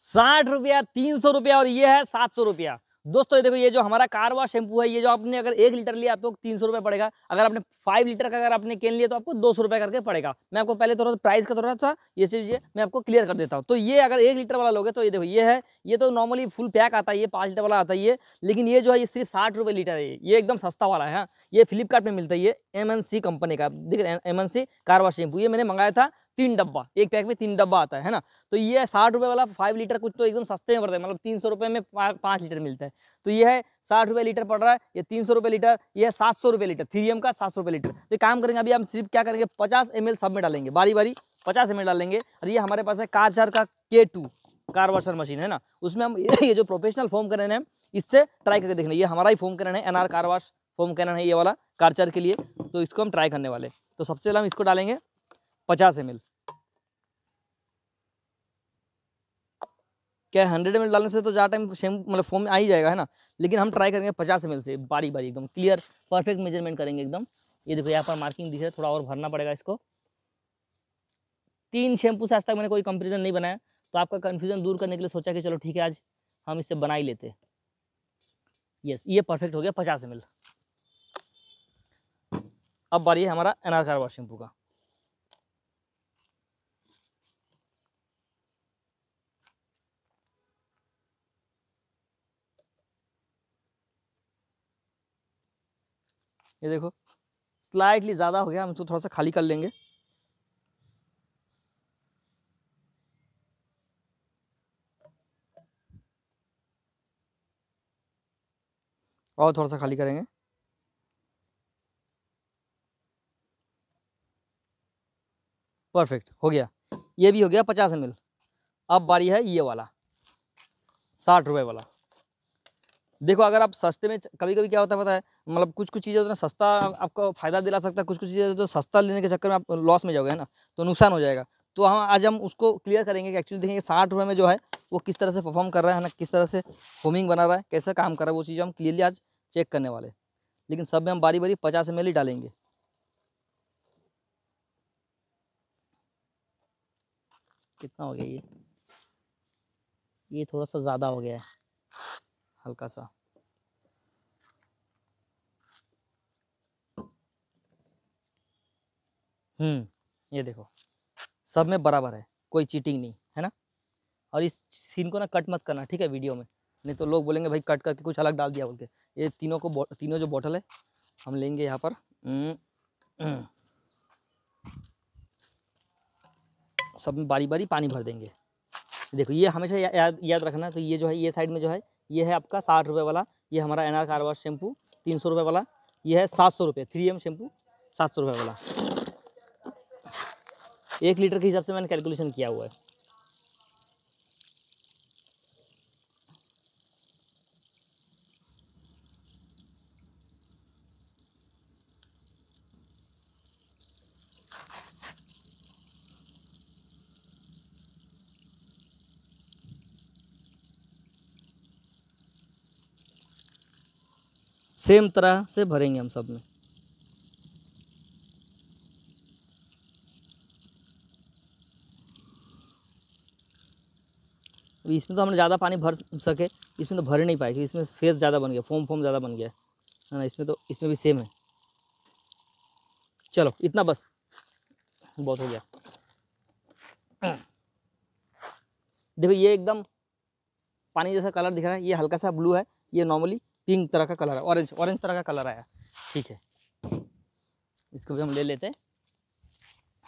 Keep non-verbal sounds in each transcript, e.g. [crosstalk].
साठ रुपया तीन सौ रुपया और ये है सात सौ रुपया दोस्तों ये देखो ये जो हमारा कार वॉश शैम्पू है ये जो आपने अगर एक लीटर लिया तो तीन सौ रुपये पड़ेगा अगर आपने फाइव लीटर का अगर आपने केन लिया तो आपको दो सौ रुपये करके पड़ेगा मैं आपको पहले थोड़ा सा प्राइस का थोड़ा सा ये चीज़ मैं आपको क्लियर कर देता हूँ तो ये अगर एक लीटर वाला लोगे तो ये देखो ये है ये तो नॉर्मली फुल पैक आता है ये पाँच लीटर वाला आता है ये लेकिन ये जो है ये सिर्फ साठ रुपये लीटर है ये एकदम सस्ता वाला है हाँ। ये फ्लिपकार्ट मिलता है ये एम कंपनी का देख रहे एम कार वॉश शैम्पू ये मैंने मंगाया था तीन डब्बा एक पैक में तीन डब्बा आता है, है ना तो ये है साठ रुपये वाला फाइव लीटर कुछ तो एकदम सस्ते में पड़ता है मतलब तीन सौ रुपये में पा, पाँच लीटर मिलता है तो ये है साठ रुपये लीटर पड़ रहा है ये तीन सौ रुपये लीटर ये है सात सौ रुपये लीटर थ्री एम का सात सौ रुपये लीटर तो काम करेंगे अभी हम सिर्फ क्या करेंगे पचास एम सब में डालेंगे बारी बारी पचास एम डालेंगे और ये हमारे पास है कारचार का के टू कार वाशर मशीन है ना उसमें हम [laughs] ये जो प्रोफेशनल फोम करने हैं इससे ट्राई करके देखना ये हमारा ही फोम कैनन है NR car wash foam cannon है ये वाला कारचार के लिए तो इसको हम ट्राई करने वाले तो सबसे पहले हम इसको डालेंगे पचास एम एल क्या हंड्रेड एम डालने से तो ज़्यादा टाइम सेम मतलब फोम में आ ही जाएगा है ना लेकिन हम ट्राई करेंगे पचास एम से बारी बारी एकदम क्लियर परफेक्ट मेजरमेंट करेंगे एकदम ये देखो यहाँ पर मार्किंग दिख रहा थोड़ा और भरना पड़ेगा इसको तीन शैम्पू से आज तक मैंने कोई कंपेरिजन नहीं बनाया तो आपका कन्फ्यूजन दूर करने के लिए सोचा कि चलो ठीक है आज हम इससे बना ही लेते यस ये परफेक्ट हो गया पचास एम अब बारी है हमारा एनआर कारवा शैम्पू का ये देखो स्लाइटली ज़्यादा हो गया हम इसको तो थोड़ा सा खाली कर लेंगे और थोड़ा सा खाली करेंगे परफेक्ट हो गया ये भी हो गया पचास एम अब बारी है ये वाला साठ रुपये वाला देखो अगर आप सस्ते में कभी कभी क्या होता है पता है मतलब कुछ कुछ चीज़ें तो है सस्ता आपको फ़ायदा दिला सकता है कुछ कुछ चीज़ें तो सस्ता लेने के चक्कर में आप लॉस में जाओगे है ना तो नुकसान हो जाएगा तो हम आज हम उसको क्लियर करेंगे कि एक्चुअली देखेंगे साठ रुपये में जो है वो किस तरह से परफॉर्म कर रहा है ना किस तरह से होमिंग बना रहा है कैसे काम कर रहा है वो चीज़ हम क्लियरली आज चेक करने वाले लेकिन सब में हम बारी बारी पचास एम ही डालेंगे कितना हो गया ये ये थोड़ा सा ज़्यादा हो गया है हल्का सा हम्म ये देखो सब में बराबर है कोई चीटिंग नहीं है ना और इस सीन को ना कट मत करना ठीक है वीडियो में नहीं तो लोग बोलेंगे भाई कट करके कुछ अलग डाल दिया बोल के ये तीनों को तीनों जो बोतल है हम लेंगे यहाँ पर हम्म, हम्म। सब में बारी बारी पानी भर देंगे देखो ये हमेशा या, याद याद रखना तो ये जो है ये साइड में जो है ये है आपका साठ रुपये वाला ये हमारा एन आर कारवार शैम्पू तीन सौ रुपये वाला ये है सात सौ रुपये थ्री एम शैम्पू सात सौ रुपये वाला एक लीटर के हिसाब से मैंने कैलकुलेशन किया हुआ है सेम तरह से भरेंगे हम सब में अभी इसमें तो हमने ज़्यादा पानी भर सके इसमें तो भर नहीं पाए क्योंकि इसमें फेस ज़्यादा बन गया फोम फोम ज़्यादा बन गया है ना इसमें तो इसमें भी सेम है चलो इतना बस बहुत हो गया देखो ये एकदम पानी जैसा कलर दिख रहा है ये हल्का सा ब्लू है ये नॉर्मली पिंक तरह का कलर है ऑरेंज ऑरेंज तरह का कलर आया ठीक है इसको भी हम ले लेते हैं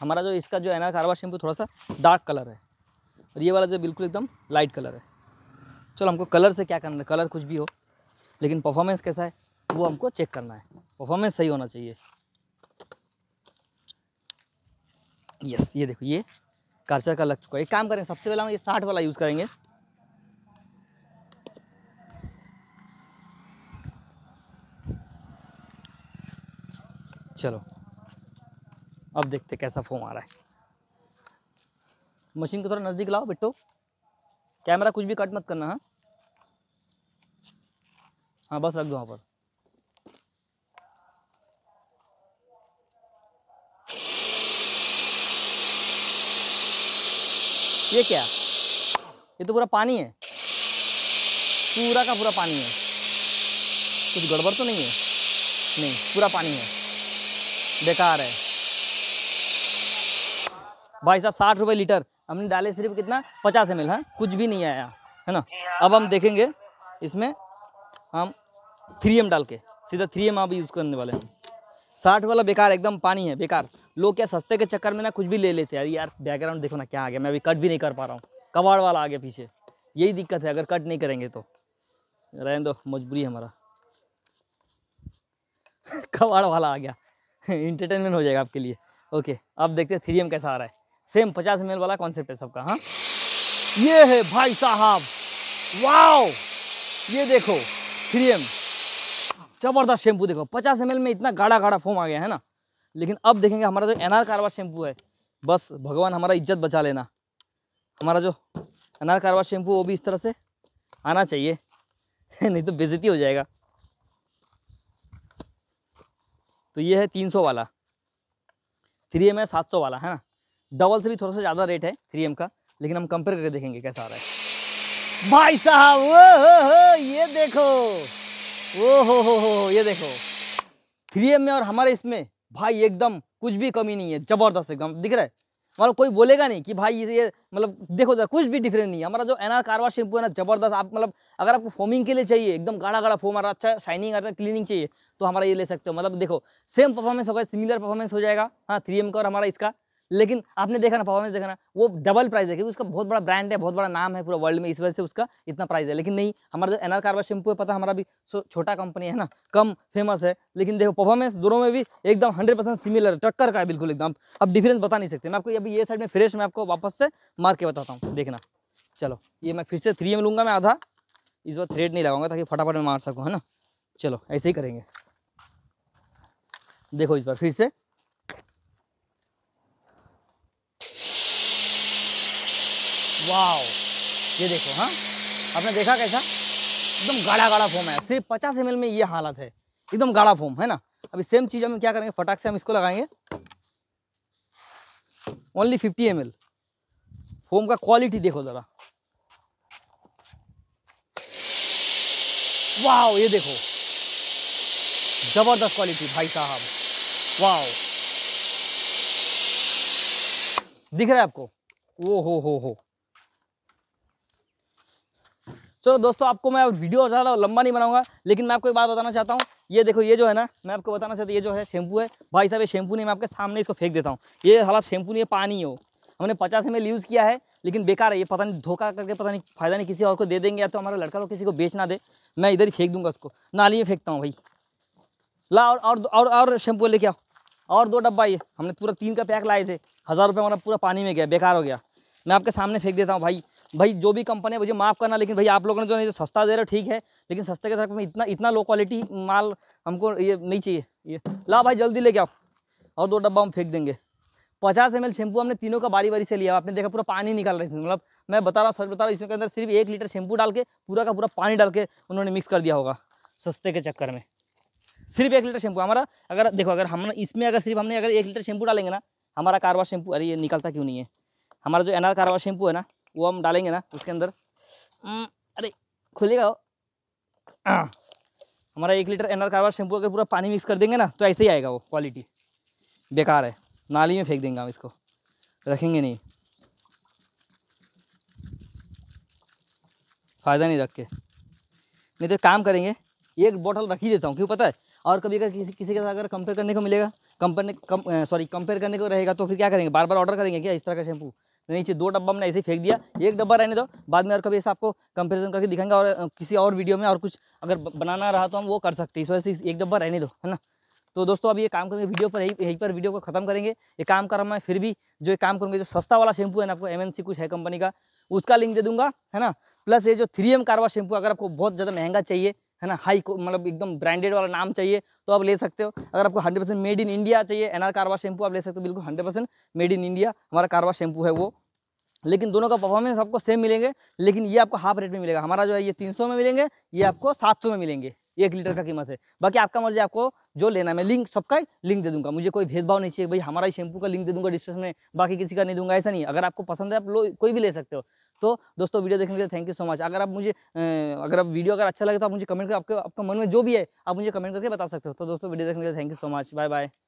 हमारा जो इसका जो है ना कारवा शैम्पू थोड़ा सा डार्क कलर है और ये वाला जो बिल्कुल एकदम लाइट कलर है चलो हमको कलर से क्या करना है कलर कुछ भी हो लेकिन परफॉर्मेंस कैसा है वो हमको चेक करना है परफॉर्मेंस सही होना चाहिए यस ये देखो ये कार्चर का लग चुका है एक काम करेंगे सबसे पहले हम ये साठ वाला यूज़ करेंगे चलो अब देखते कैसा फोम आ रहा है मशीन को थोड़ा नज़दीक लाओ बिट्टो कैमरा कुछ भी कट मत करना हाँ हाँ बस रख दो वहाँ पर ये क्या ये तो पूरा पानी है पूरा का पूरा पानी है कुछ गड़बड़ तो नहीं है नहीं पूरा पानी है बेकार है भाई साहब साठ रुपये लीटर हमने डाले सिर्फ कितना पचास एम एल है कुछ भी नहीं आया है ना अब हम देखेंगे इसमें हम थ्री एम डाल के सीधा थ्री एम आप यूज़ करने वाले हैं साठ वाला बेकार एकदम पानी है बेकार लोग क्या सस्ते के चक्कर में ना कुछ भी ले लेते हैं यार यार बैकग्राउंड देखो ना क्या आ गया मैं अभी कट भी नहीं कर पा रहा हूँ कबाड़ वाला आ गया पीछे यही दिक्कत है अगर कट नहीं करेंगे तो रहने दो मजबूरी हमारा [laughs] कबाड़ वाला आ गया इंटरटेनमेंट हो जाएगा आपके लिए ओके आप देखते हैं थ्री कैसा आ रहा है सेम पचास एम वाला कॉन्सेप्ट है सबका हाँ ये है भाई साहब वाओ ये देखो थ्री जबरदस्त शैम्पू देखो पचास एम में इतना गाढ़ा गाढ़ा फोम आ गया है ना लेकिन अब देखेंगे हमारा जो एनआर कारवा शैम्पू है बस भगवान हमारा इज्जत बचा लेना हमारा जो अनार कारवा शैम्पू वो भी इस तरह से आना चाहिए [laughs] नहीं तो बेजती हो जाएगा तो ये है तीन वाला थ्री एम है सात सौ वाला है ना डबल से भी थोड़ा सा ज़्यादा रेट है थ्री एम का लेकिन हम कंपेयर करके देखेंगे कैसा आ रहा है भाई साहब वो हो हो ये देखो वो हो हो हो ये देखो थ्री एम में और हमारे इसमें भाई एकदम कुछ भी कमी नहीं है ज़बरदस्त एकदम दिख रहा है मतलब कोई बोलेगा नहीं कि भाई ये मतलब देखो जरा कुछ भी डिफरेंट नहीं है हमारा जो एन आर कारवा शैम्पू है ना जबरदस्त आप मतलब अगर आपको फोमिंग के लिए चाहिए एकदम गाढ़ा गाढ़ा फोम हमारा अच्छा शाइनिंग आ रहा है क्लीनिंग चाहिए तो हमारा ये ले सकते हो मतलब देखो सेम परफॉर्मेंस होगा सिमिलर परफॉर्मेंस हो जाएगा हाँ थ्री एम का और हमारा इसका लेकिन आपने देखा ना परफॉर्मेंस देखा ना वो डबल प्राइस है क्योंकि उसका बहुत बड़ा ब्रांड है बहुत बड़ा नाम है पूरा वर्ल्ड में इस वजह से उसका इतना प्राइस है लेकिन नहीं हमारा जो एनआर कार्बा शैम्पू है पता हमारा भी छोटा कंपनी है ना कम फेमस है लेकिन देखो परफॉर्मेंस दोनों में भी एकदम हंड्रेड सिमिलर टक्कर का है बिल्कुल एकदम अब डिफरेंस बता नहीं सकते मैं आपको अभी ये साइड में फ्रेश में आपको वापस से मार के बताता हूँ देखना चलो ये मैं फिर से थ्री एम लूँगा मैं आधा इस बार थ्रेड नहीं लगाऊंगा ताकि फटाफट में मार सकूँ है ना चलो ऐसे ही करेंगे देखो इस बार फिर से वाह ये देखो हाँ आपने देखा कैसा एकदम गाढ़ा गाढ़ा फोम है सिर्फ पचास एम में ये हालत है एकदम गाढ़ा फोम है ना अभी सेम चीज़ हम क्या करेंगे फटाक से हम इसको लगाएंगे ओनली फिफ्टी एम फोम का क्वालिटी देखो ज़रा वाह ये देखो ज़बरदस्त क्वालिटी भाई साहब वाह दिख रहा है आपको ओ हो हो हो चलो दोस्तों आपको मैं वीडियो ज़्यादा लंबा नहीं बनाऊंगा लेकिन मैं आपको एक बात बताना चाहता हूँ ये देखो ये जो है ना मैं आपको बताना चाहता हूँ ये जो है शैम्पू है भाई साहब ये शैम्पू नहीं मैं आपके सामने इसको फेंक देता हूँ ये हालात शैम्पू नहीं है पानी हो हमने पचास एम यूज़ किया है लेकिन बेकार है ये पता नहीं धोखा करके पता नहीं फायदा नहीं किसी और को दे देंगे या तो हमारा लड़का लोग किसी को बेच ना दे मैं इधर ही फेंक दूंगा उसको नाली में फेंकता हूँ भाई ला और और और, और शैम्पू लेके आओ और दो डब्बा ये हमने पूरा तीन का पैक लाए थे हज़ार रुपये हमारा पूरा पानी में गया बेकार हो गया मैं आपके सामने फेंक देता हूँ भाई भाई जो भी कंपनी है मुझे माफ़ करना लेकिन भाई आप लोगों ने जो है सस्ता दे रहे हो ठीक है लेकिन सस्ते के साथ में इतना इतना लो क्वालिटी माल हमको ये नहीं चाहिए ये ला भाई जल्दी लेके आओ और दो डब्बा हम फेंक देंगे पचास एम एल शैम्पू हमने तीनों का बारी बारी से लिया आपने देखा पूरा पानी निकाल रहा है इसमें मतलब मैं बता रहा हूँ सच बता रहा हूँ इसमें के अंदर सिर्फ एक लीटर शैम्पू डाल के पूरा का पूरा पानी डाल के उन्होंने मिक्स कर दिया होगा सस्ते के चक्कर में सिर्फ एक लीटर शैम्पू हमारा अगर देखो अगर हम इसमें अगर सिर्फ हमने अगर एक लीटर शैम्पू डालेंगे ना हमारा कारवा शैम्पू अरे ये निकलता क्यों नहीं है हमारा जो एनआर कारवा शैम्पू है ना वो हम डालेंगे ना उसके अंदर हम्म, अरे खुलेगा हाँ। हमारा एक लीटर एनआर कारबार शैम्पू अगर पूरा पानी मिक्स कर देंगे ना तो ऐसे ही आएगा वो क्वालिटी बेकार है नाली में फेंक देंगे हम इसको रखेंगे नहीं फ़ायदा नहीं रख के नहीं तो काम करेंगे एक बोतल रख ही देता हूँ क्यों पता है और कभी अगर किसी किसी के साथ अगर कंपेयर करने को मिलेगा कंपनी कम सॉरी कंपेयर करने को रहेगा तो फिर क्या करेंगे बार बार ऑर्डर करेंगे क्या इस तरह का शैम्पू नीचे तो दो डब्बा हमने ऐसे फेंक दिया एक डब्बा रहने दो बाद में और कभी ऐसा आपको कंपेरिजन करके दिखाएंगे और किसी और वीडियो में और कुछ अगर बनाना रहा तो हम वो कर सकते हैं इस वजह से एक डब्बा रहने दो है ना तो दोस्तों अब ये काम करेंगे वीडियो पर यही यहीं पर वीडियो को खत्म करेंगे ये काम कर रहा मैं फिर भी जो ये काम करूँगा जो सस्ता वाला शैम्पू है ना आपको एमएनसी कुछ है कंपनी का उसका लिंक दे दूंगा है ना प्लस ये जो थ्री एम कारवा शैम्पू अगर आपको बहुत ज़्यादा महंगा चाहिए है ना हाई मतलब एकदम ब्रांडेड वाला नाम चाहिए तो आप ले सकते हो अगर आपको hundred percent made in India चाहिए एनआर कारवा शैम्पू आप ले सकते हो बिल्कुल hundred percent made in India हमारा कारवा शैम्पू है वो लेकिन दोनों का परफॉर्मेंस आपको सेम मिलेंगे लेकिन ये आपको हाफ रेट में मिलेगा हमारा जो है ये सौ में मिलेंगे ये आपको सौ में मिलेंगे एक लीटर का कीमत है बाकी आपका मर्जी आपको जो लेना मैं लिंक सबका लिंक दे दूंगा मुझे कोई भेदभाव नहीं चाहिए भाई हमारा ही शैम्पू का लिंक दे दूंगा डिस्क्रिप्शन में बाकी किसी का नहीं दूंगा ऐसा नहीं अगर आपको पसंद है आप लोग कोई भी ले सकते हो तो दोस्तों वीडियो देखने के लिए थैंक यू सो मच अगर आप मुझे अगर आप वीडियो अगर अच्छा लगे तो आप मुझे कमेंट कर आपके आपका मन में जो भी है आप मुझे कमेंट करके बता सकते हो तो दोस्तों वीडियो देखने के लिए thank you so much bye bye